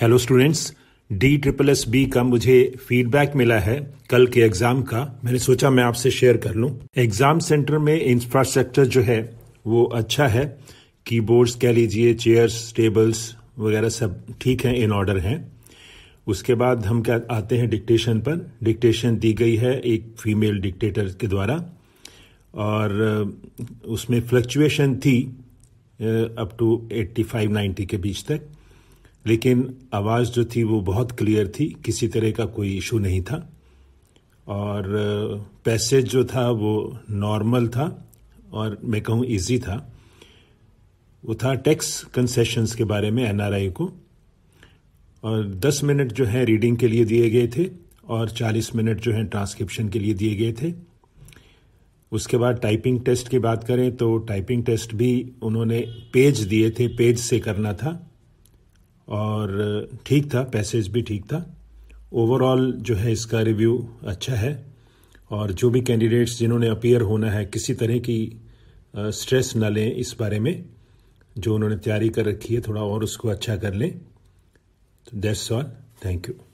hello students D triple S B का मुझे feedback मिला है कल के एग्जाम का मैंने सोचा मैं आपसे शेयर कर लूं एग्जाम सेंटर में इंफ्रास्ट्रक्चर जो है वो अच्छा है कीबोर्ड्स कह लीजिए चेयर्स टेबल्स वगैरह सब ठीक हैं इन ऑर्डर हैं उसके बाद हम क्या आते हैं डिक्टेशन पर डिक्टेशन दी गई है एक फीमेल डिक्टेटर के द्वारा और उसमें फ्लक्चुएशन थी अप टू 85 90 के बीच तक लेकिन आवाज़ जो थी वो बहुत क्लियर थी किसी तरह का कोई इशू नहीं था और पैसेज uh, जो था वो नॉर्मल था और मैं कहूँ इजी था वो था टैक्स कंसेशंस के बारे में एनआरआई को और 10 मिनट जो है रीडिंग के लिए दिए गए थे और 40 मिनट जो है ट्रांसक्रिप्शन के लिए दिए गए थे उसके बाद टाइपिंग टेस्ट की बात करें तो टाइपिंग टेस्ट भी उन्होंने पेज दिए थे पेज से करना था और ठीक था पैसेज भी ठीक था ओवरऑल जो है इसका रिव्यू अच्छा है और जो भी कैंडिडेट्स जिन्होंने अपीयर होना है किसी तरह की स्ट्रेस ना लें इस बारे में जो उन्होंने तैयारी कर रखी है थोड़ा और उसको अच्छा कर लें तो दैट्स ऑल थैंक यू